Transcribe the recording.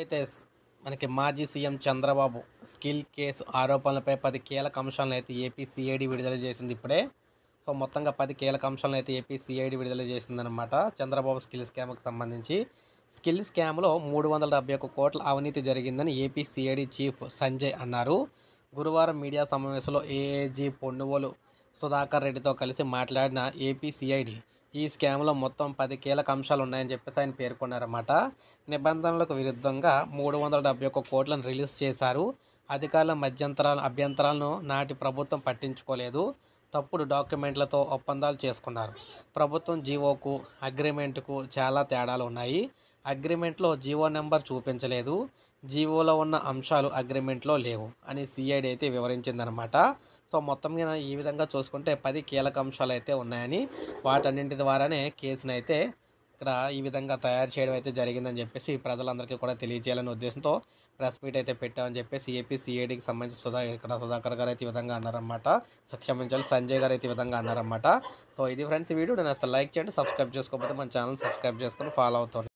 అయితే మనకి మాజీ సీఎం చంద్రబాబు స్కిల్ కేసు ఆరోపణలపై పది కీలక అంశాలను అయితే ఏపీ సిఐడి విడుదల చేసింది ఇప్పుడే సో మొత్తంగా పది కీలక అంశాలను అయితే ఏపీ సిఐడి విడుదల చేసిందనమాట చంద్రబాబు స్కిల్ స్కామ్కి సంబంధించి స్కిల్ స్కామ్లో మూడు వందల డెబ్బై ఒక్క కోట్ల అవినీతి జరిగిందని ఏపీ సిఐడి చీఫ్ సంజయ్ అన్నారు గురువారం మీడియా సమావేశంలో ఏఏజీ పొన్నువోలు సుధాకర్ రెడ్డితో కలిసి మాట్లాడిన ఏపీ సిఐడి ఈ స్కామ్లో మొత్తం పది కీలక అంశాలు ఉన్నాయని చెప్పేసి ఆయన పేర్కొన్నారన్నమాట నిబంధనలకు విరుద్ధంగా మూడు వందల డెబ్బై ఒక్క కోట్లను రిలీజ్ చేశారు అధికారుల మధ్యంతరాల అభ్యంతరాలను నాటి ప్రభుత్వం పట్టించుకోలేదు తప్పుడు డాక్యుమెంట్లతో ఒప్పందాలు చేసుకున్నారు ప్రభుత్వం జీవోకు అగ్రిమెంట్కు చాలా తేడాలు ఉన్నాయి అగ్రిమెంట్లో జీవో నెంబర్ చూపించలేదు జీవోలో ఉన్న అంశాలు అగ్రిమెంట్లో లేవు అని సిఐడి అయితే వివరించిందనమాట సో మొత్తం మీద ఈ విధంగా చూసుకుంటే పది కీలక అంశాలు అయితే ఉన్నాయని వాటన్నింటి ద్వారానే కేసును అయితే ఇక్కడ ఈ విధంగా తయారు చేయడం అయితే జరిగిందని చెప్పేసి ప్రజలందరికీ కూడా తెలియజేయాలనే ఉద్దేశంతో ప్రెస్ మీట్ అయితే పెట్టామని చెప్పేసి ఏపీ సిఐడికి సంబంధించి సుధా ఇక్కడ సుధాకర్ గారు అయితే ఈ విధంగా అన్నారన్నమాట క్షమించాలి సంజయ్ గారు అయితే ఈ విధంగా అన్నారనమాట సో ఇది ఫ్రెండ్స్ వీడియో నేను అసలు లైక్ చేయండి సబ్స్క్రైబ్ చేసుకోకపోతే మన ఛానల్ సబ్స్క్రైబ్ చేసుకొని ఫాలో అవుతాను